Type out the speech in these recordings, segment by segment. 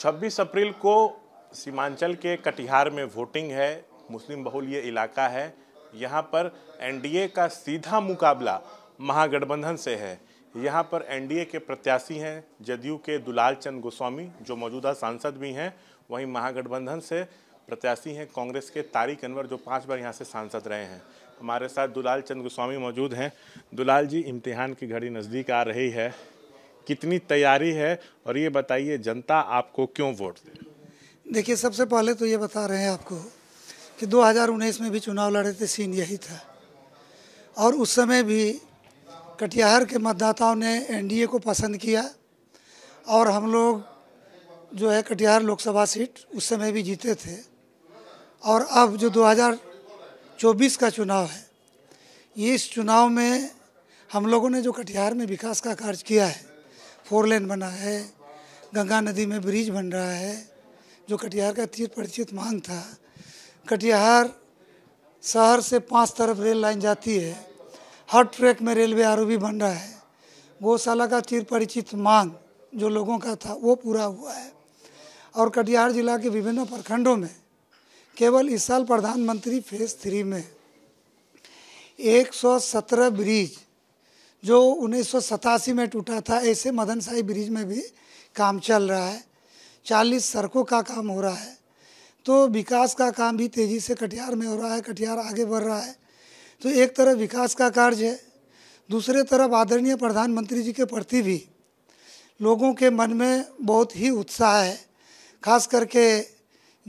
26 अप्रैल को सीमांचल के कटिहार में वोटिंग है मुस्लिम बहुल ये इलाका है यहाँ पर एनडीए का सीधा मुकाबला महागठबंधन से है यहाँ पर एनडीए के प्रत्याशी हैं जदयू के दुलाल चंद गोस्वामी जो मौजूदा सांसद भी हैं वहीं महागठबंधन से प्रत्याशी हैं कांग्रेस के तारिक अनवर जो पांच बार यहाँ से सांसद रहे हैं हमारे साथ दुलाल चंद गोस्वामी मौजूद हैं दुलाल जी इम्तिहान की घड़ी नज़दीक आ रही है कितनी तैयारी है और ये बताइए जनता आपको क्यों वोट दे देखिए सबसे पहले तो ये बता रहे हैं आपको कि 2019 में भी चुनाव लड़े थे सीन यही था और उस समय भी कटिहार के मतदाताओं ने एनडीए को पसंद किया और हम लोग जो है कटिहार लोकसभा सीट उस समय भी जीते थे और अब जो 2024 का चुनाव है इस चुनाव में हम लोगों ने जो कटिहार में विकास का कार्य किया है फोर लेन बना है गंगा नदी में ब्रिज बन रहा है जो कटिहार का तीर परिचित मांग था कटिहार शहर से पांच तरफ रेल लाइन जाती है हर ट्रैक में रेलवे आर बन रहा है गौशाला का तीर्थ परिचित मांग जो लोगों का था वो पूरा हुआ है और कटिहार जिला के विभिन्न प्रखंडों में केवल इस साल प्रधानमंत्री फेज थ्री में 117 ब्रिज जो उन्नीस में टूटा था ऐसे मदन साई ब्रिज में भी काम चल रहा है चालीस सड़कों का काम हो रहा है तो विकास का काम भी तेज़ी से कटिहार में हो रहा है कटिहार आगे बढ़ रहा है तो एक तरफ विकास का कार्य है दूसरे तरफ आदरणीय प्रधानमंत्री जी के प्रति भी लोगों के मन में बहुत ही उत्साह है खास करके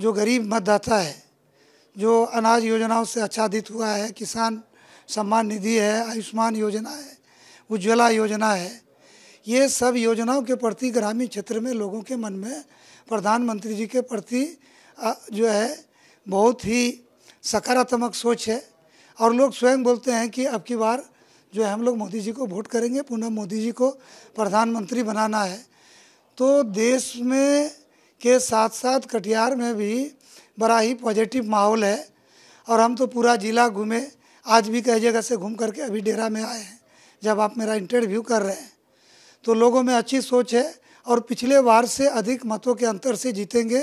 जो गरीब मतदाता है जो अनाज योजनाओं से आच्छादित हुआ है किसान सम्मान निधि है आयुष्मान योजना है उज्ज्वला योजना है ये सब योजनाओं के प्रति ग्रामीण क्षेत्र में लोगों के मन में प्रधानमंत्री जी के प्रति जो है बहुत ही सकारात्मक सोच है और लोग स्वयं बोलते हैं कि अब की बार जो है हम लोग मोदी जी को वोट करेंगे पुनः मोदी जी को प्रधानमंत्री बनाना है तो देश में के साथ साथ कटिहार में भी बड़ा ही पॉजिटिव माहौल है और हम तो पूरा ज़िला घूमे आज भी कई जगह से घूम करके अभी डेरा में आए हैं जब आप मेरा इंटरव्यू कर रहे हैं तो लोगों में अच्छी सोच है और पिछले बार से अधिक मतों के अंतर से जीतेंगे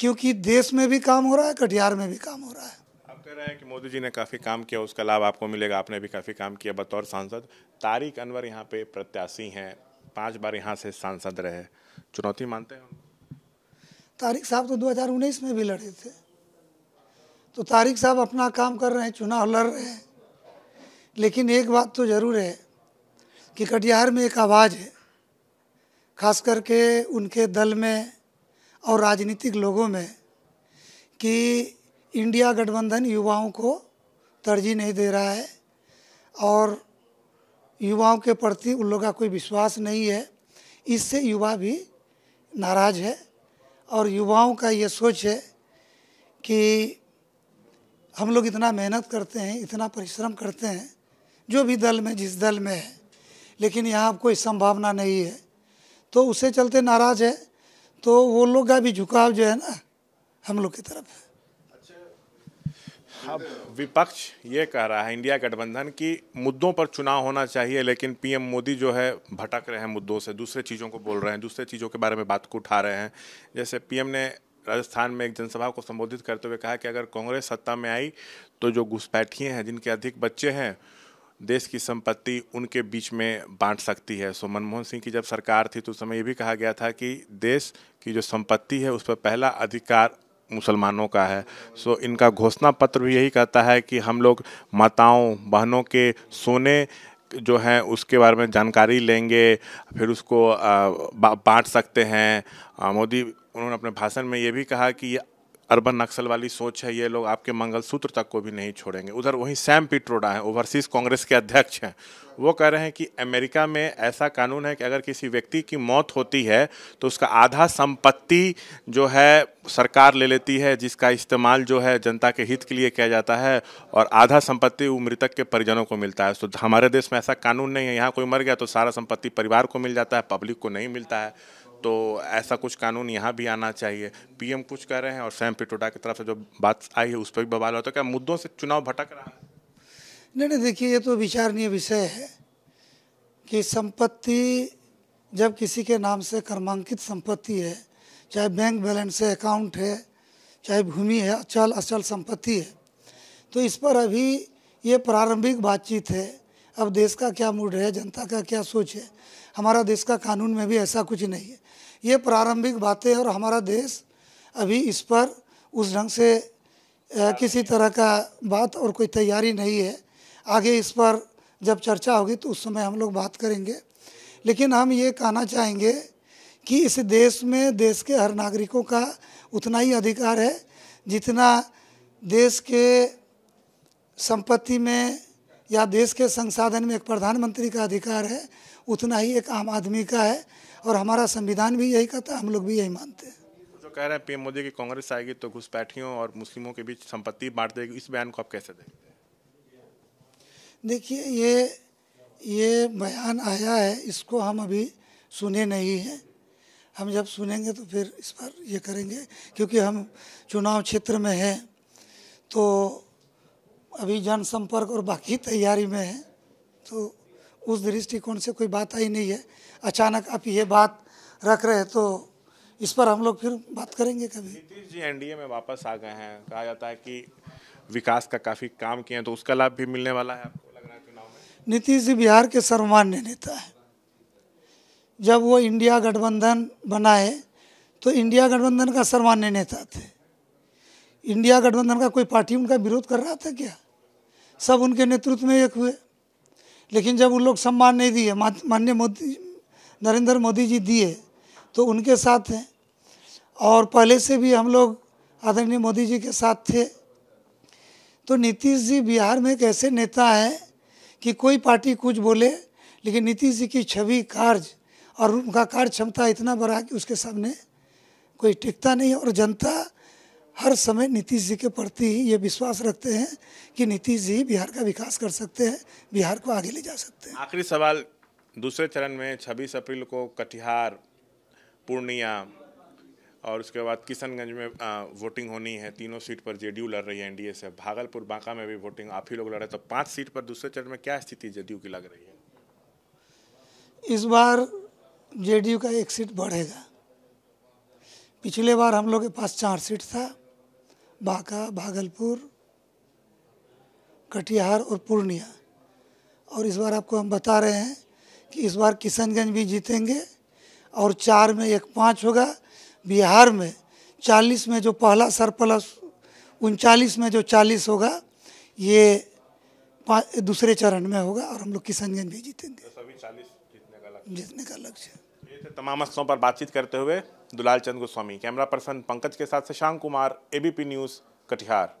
क्योंकि देश में भी काम हो रहा है कटिहार में भी काम हो रहा है आप कह रहे हैं कि मोदी जी ने काफ़ी काम किया उसका लाभ आपको मिलेगा आपने भी काफ़ी काम किया बतौर सांसद तारिक अनवर यहाँ पे प्रत्याशी हैं पांच बार यहाँ से सांसद रहे चुनौती मानते हैं तारिक साहब तो 2019 में भी लड़े थे तो तारिक साहब अपना काम कर रहे हैं चुनाव लड़ रहे हैं लेकिन एक बात तो ज़रूर है कि कटिहार में एक आवाज़ है खास करके उनके दल में और राजनीतिक लोगों में कि इंडिया गठबंधन युवाओं को तरजीह नहीं दे रहा है और युवाओं के प्रति उन लोगों का कोई विश्वास नहीं है इससे युवा भी नाराज है और युवाओं का ये सोच है कि हम लोग इतना मेहनत करते हैं इतना परिश्रम करते हैं जो भी दल में जिस दल में है लेकिन यहाँ अब कोई संभावना नहीं है तो उससे चलते नाराज़ है तो वो लोग का भी झुकाव जो है ना हम लोग की तरफ है अब विपक्ष ये कह रहा है इंडिया गठबंधन की मुद्दों पर चुनाव होना चाहिए लेकिन पीएम मोदी जो है भटक रहे हैं मुद्दों से दूसरे चीज़ों को बोल रहे हैं दूसरे चीज़ों के बारे में बात को उठा रहे हैं जैसे पीएम ने राजस्थान में एक जनसभा को संबोधित करते हुए कहा कि अगर कांग्रेस सत्ता में आई तो जो घुसपैठिए हैं जिनके अधिक बच्चे हैं देश की संपत्ति उनके बीच में बांट सकती है सो मनमोहन सिंह की जब सरकार थी तो उस समय ये भी कहा गया था कि देश की जो संपत्ति है उस पर पहला अधिकार मुसलमानों का है सो इनका घोषणा पत्र भी यही कहता है कि हम लोग माताओं बहनों के सोने जो हैं उसके बारे में जानकारी लेंगे फिर उसको बांट सकते हैं मोदी उन्होंने अपने भाषण में ये भी कहा कि ये अर्बन नक्सल वाली सोच है ये लोग आपके मंगलसूत्र तक को भी नहीं छोड़ेंगे उधर वहीं सैम पिट्रोडा हैं ओवरसीज कांग्रेस के अध्यक्ष हैं वो कह रहे हैं कि अमेरिका में ऐसा कानून है कि अगर किसी व्यक्ति की मौत होती है तो उसका आधा संपत्ति जो है सरकार ले लेती है जिसका इस्तेमाल जो है जनता के हित के लिए किया जाता है और आधा संपत्ति वो मृतक के परिजनों को मिलता है तो हमारे देश में ऐसा कानून नहीं है यहाँ कोई मर गया तो सारा संपत्ति परिवार को मिल जाता है पब्लिक को नहीं मिलता है तो ऐसा कुछ कानून यहाँ भी आना चाहिए पीएम कुछ कह रहे हैं और स्वयं पिटोडा की तरफ से जो बात आई है उस पर भी बवाल होता तो है क्या मुद्दों से चुनाव भटक रहा है नहीं नहीं देखिए ये तो विचारणीय विषय है कि संपत्ति जब किसी के नाम से कर्मांकित संपत्ति है चाहे बैंक बैलेंस है अकाउंट है चाहे भूमि है अचल अचल संपत्ति है तो इस पर अभी ये प्रारंभिक बातचीत है अब देश का क्या मूड है जनता का क्या सोच है हमारा देश का कानून में भी ऐसा कुछ नहीं है ये प्रारंभिक बातें और हमारा देश अभी इस पर उस ढंग से किसी तरह का बात और कोई तैयारी नहीं है आगे इस पर जब चर्चा होगी तो उस समय हम लोग बात करेंगे लेकिन हम ये कहना चाहेंगे कि इस देश में देश के हर नागरिकों का उतना ही अधिकार है जितना देश के संपत्ति में या देश के संसाधन में एक प्रधानमंत्री का अधिकार है उतना ही एक आम आदमी का है और हमारा संविधान भी यही कहता है हम लोग भी यही मानते हैं जो कह रहे हैं पीएम मोदी की कांग्रेस आएगी तो घुसपैठियों और मुस्लिमों के बीच संपत्ति बांट देगी इस बयान को आप कैसे देखते हैं देखिए ये ये बयान आया है इसको हम अभी सुने नहीं हैं हम जब सुनेंगे तो फिर इस पर ये करेंगे क्योंकि हम चुनाव क्षेत्र में हैं तो अभी जनसंपर्क और बाकी तैयारी में है तो उस दृष्टिकोण से कोई बात आई नहीं है अचानक आप ये बात रख रहे हैं तो इस पर हम लोग फिर बात करेंगे कभी नीतीश जी एनडीए में वापस आ गए हैं कहा जाता है कि विकास का काफ़ी काम किए हैं तो उसका लाभ भी मिलने वाला है आपको लग रहा है चुनाव में नीतीश जी बिहार के सर्वमान्य नेता है जब वो इंडिया गठबंधन बनाए तो इंडिया गठबंधन का सर्वमान्य नेता थे इंडिया गठबंधन का कोई पार्टी उनका विरोध कर रहा था क्या सब उनके नेतृत्व में एक हुए लेकिन जब उन लोग सम्मान नहीं दिए माननीय मोदी नरेंद्र मोदी जी दिए तो उनके साथ हैं और पहले से भी हम लोग आदरणीय मोदी जी के साथ थे तो नीतीश जी बिहार में एक ऐसे नेता हैं कि कोई पार्टी कुछ बोले लेकिन नीतीश जी की छवि कार्य और उनका कार्य क्षमता इतना बड़ा कि उसके सामने कोई टिकता नहीं और जनता हर समय नीतीश जी के प्रति ही ये विश्वास रखते हैं कि नीतीश जी बिहार का विकास कर सकते हैं बिहार को आगे ले जा सकते हैं आखिरी सवाल दूसरे चरण में 26 अप्रैल को कटिहार पूर्णिया और उसके बाद किशनगंज में आ, वोटिंग होनी है तीनों सीट पर जेडीयू लड़ रही है एनडीए से भागलपुर बांका में भी वोटिंग आप ही लोग लड़ रहे हैं तो पांच सीट पर दूसरे चरण में क्या स्थिति जेडीयू की लग रही है इस बार जेडीयू का एक सीट बढ़ेगा पिछले बार हम लोग के पास चार सीट था बांका भागलपुर कटिहार और पूर्णिया और इस बार आपको हम बता रहे हैं कि इस बार किशनगंज भी जीतेंगे और चार में एक पाँच होगा बिहार में चालीस में जो पहला सरप्लस उनचालीस में जो चालीस होगा ये दूसरे चरण में होगा और हम लोग किशनगंज भी जीतेंगे तो सभी चालीस जीतने का लक्ष्य तमाम अस्त्रों पर बातचीत करते हुए दुलाल चंद गोस्वामी कैमरा पर्सन पंकज के साथ शशांक कुमार एबीपी न्यूज़ कटिहार